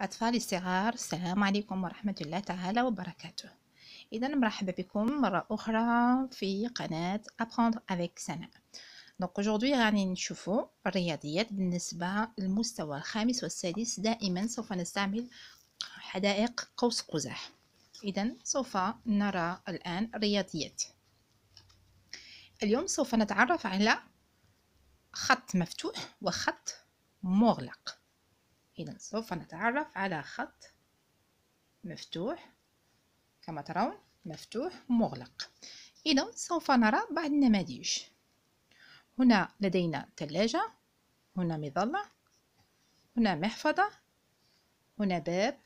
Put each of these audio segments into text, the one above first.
أطفالي الصغار السلام عليكم ورحمة الله تعالى وبركاته إذا مرحبا بكم مرة أخرى في قناة Apprendre avec سناء دونك aujourd'hui غادي نشوفو الرياضيات بالنسبة للمستوى الخامس والسادس دائما سوف نستعمل حدائق قوس قزح إذا سوف نرى الآن الرياضيات اليوم سوف نتعرف على خط مفتوح وخط مغلق إذا سوف نتعرف على خط مفتوح كما ترون مفتوح مغلق إذا سوف نرى بعض النماذج هنا لدينا ثلاجة هنا مظلة هنا محفظة هنا باب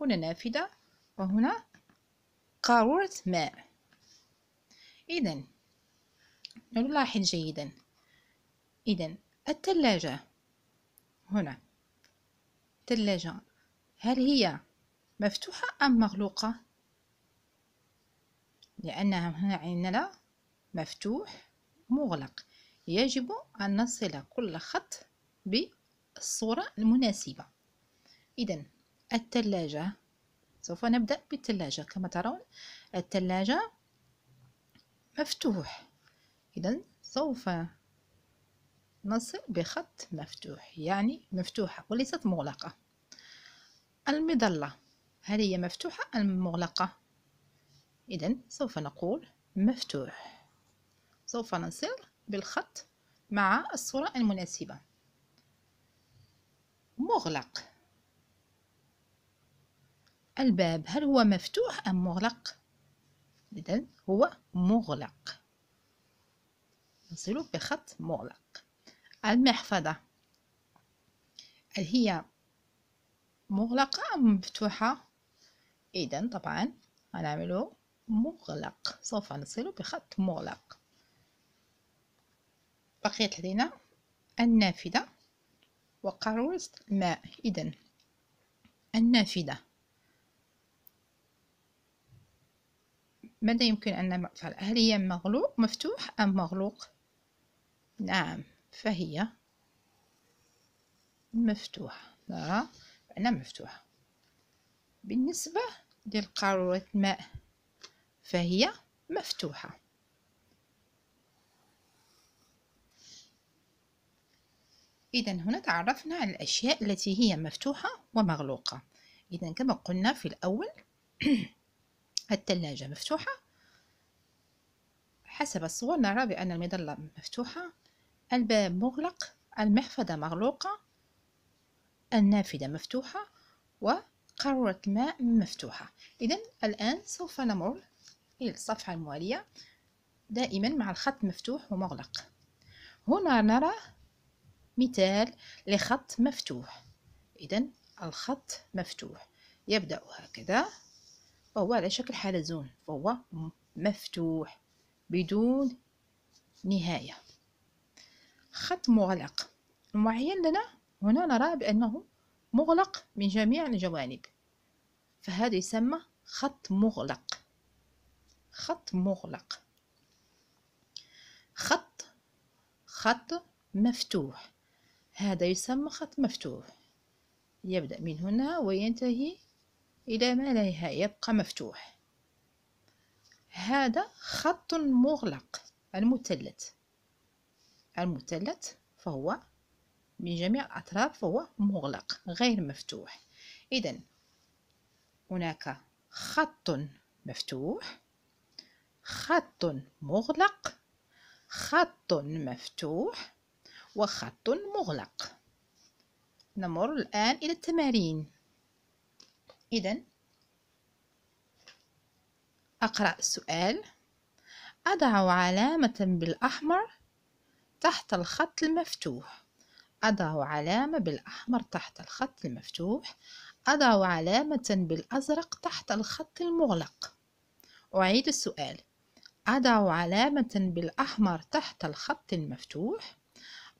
هنا نافذة وهنا قارورة ماء إذا نلاحظ جيدا إذا الثلاجة هنا الثلاجة هل هي مفتوحة أم مغلوقة لأن هنا عندنا مفتوح مغلق يجب أن نصل كل خط بالصورة المناسبة إذا الثلاجة سوف نبدأ بالثلاجة كما ترون الثلاجة مفتوح إذا سوف نصل بخط مفتوح يعني مفتوحة وليست مغلقة المظلة هل هي مفتوحة أم مغلقة إذا سوف نقول مفتوح سوف نصل بالخط مع الصورة المناسبة مغلق الباب هل هو مفتوح أم مغلق إذا هو مغلق نصل بخط مغلق المحفظة هل هي مغلقة أم مفتوحة إذا طبعا هنعمله مغلق سوف نصله بخط مغلق بقيت لدينا النافذة وقارورة الماء إذا النافذة ماذا يمكن أن نفعل هل هي مغلوق مفتوح أم مغلوق نعم فهي مفتوحة لا معنى مفتوحة بالنسبة للقارورة ماء فهي مفتوحة إذا هنا تعرفنا على الأشياء التي هي مفتوحة ومغلوقة إذا كما قلنا في الأول الثلاجة مفتوحة حسب الصور نرى بأن المظلة مفتوحة الباب مغلق المحفظة مغلوقة النافذة مفتوحة وقارورة الماء مفتوحة إذا الآن سوف نمر إلى الصفحة الموالية دائما مع الخط مفتوح ومغلق هنا نرى مثال لخط مفتوح إذا الخط مفتوح يبدأ هكذا وهو على شكل حلزون فهو مفتوح بدون نهايه خط مغلق المعين لنا هنا نرى بأنه مغلق من جميع الجوانب فهذا يسمى خط مغلق خط مغلق خط خط مفتوح هذا يسمى خط مفتوح يبدأ من هنا وينتهي إلى ما لا نهاية يبقى مفتوح هذا خط مغلق المثلث المثلث فهو من جميع الأطراف فهو مغلق غير مفتوح إذا هناك خط مفتوح خط مغلق خط مفتوح وخط مغلق نمر الآن إلى التمارين إذا أقرأ السؤال أضع علامة بالأحمر تحت الخط المفتوح أضع علامة بالأحمر تحت الخط المفتوح أضع علامة بالأزرق تحت الخط المغلق أعيد السؤال أضع علامة بالأحمر تحت الخط المفتوح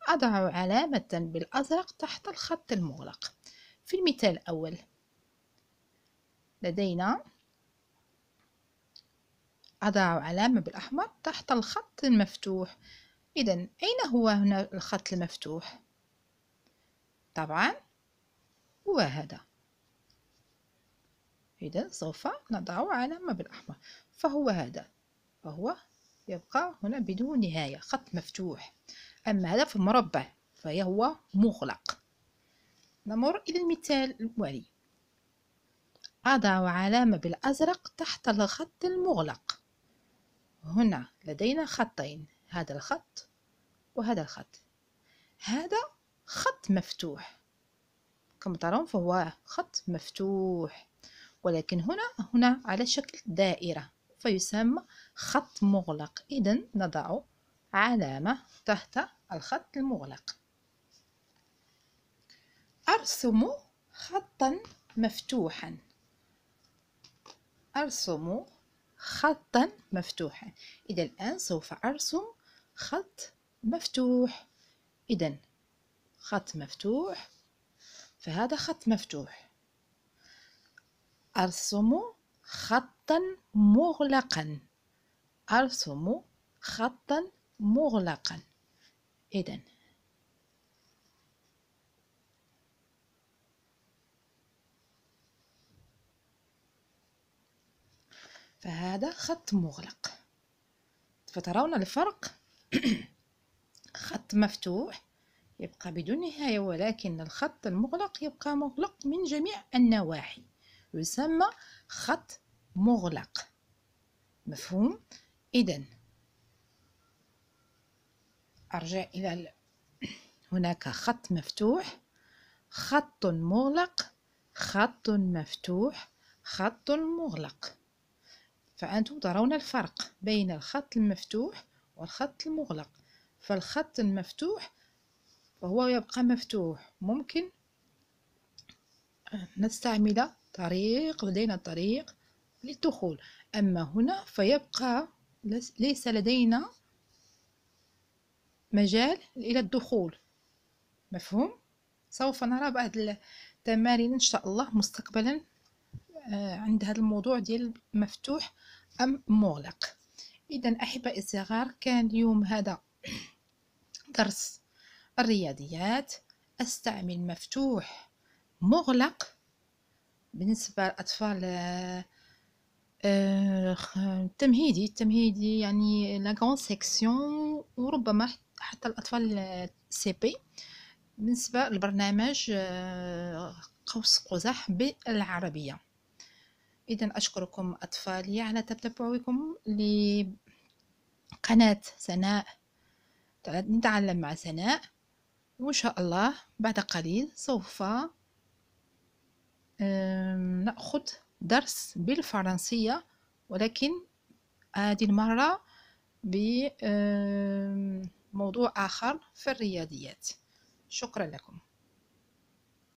أضع علامة بالأزرق تحت الخط المغلق في المثال الأول لدينا أضع علامة بالأحمر تحت الخط المفتوح إذا أين هو هنا الخط المفتوح طبعا هو هذا إذا سوف نضع علامة بالأحمر فهو هذا فهو يبقى هنا بدون نهاية خط مفتوح أما هذا في مربع فهو مغلق نمر إلى المثال الوالي أضع علامة بالأزرق تحت الخط المغلق هنا لدينا خطين هذا الخط وهذا الخط هذا خط مفتوح كما ترون فهو خط مفتوح ولكن هنا هنا على شكل دائرة فيسمى خط مغلق إذا نضع علامة تحت الخط المغلق أرسم خطا مفتوحا أرسم خطا مفتوحا إذا الآن سوف أرسم خط مفتوح إذا خط مفتوح فهذا خط مفتوح أرسم خطا مغلقا أرسم خطا مغلقا إذا فهذا خط مغلق فترون الفرق خط مفتوح يبقى بدون نهاية ولكن الخط المغلق يبقى مغلق من جميع النواحي يسمى خط مغلق مفهوم إذا أرجع إلى هناك خط مفتوح خط مغلق خط مفتوح خط مغلق فأنتم ترون الفرق بين الخط المفتوح والخط المغلق فالخط المفتوح فهو يبقى مفتوح ممكن نستعمل طريق لدينا طريق للدخول أما هنا فيبقى ليس لدينا مجال إلى الدخول مفهوم؟ سوف نرى بعض التمارين إن شاء الله مستقبلا آه، عند هذا الموضوع ديال مفتوح أم مغلق إذا أحبائي الصغار كان اليوم هذا درس الرياضيات أستعمل مفتوح مغلق بالنسبة للأطفال التمهيدي آه، آه، التمهيدي يعني لا غون سيكسيون وربما حتى الأطفال سي بي بالنسبة لبرنامج آه، قوس قزح بالعربية إذا أشكركم أطفالي على تتبعكم لقناة سناء نتعلم مع سناء وإن شاء الله بعد قليل سوف نأخذ درس بالفرنسية ولكن هذه المرة بموضوع آخر في الرياضيات شكرا لكم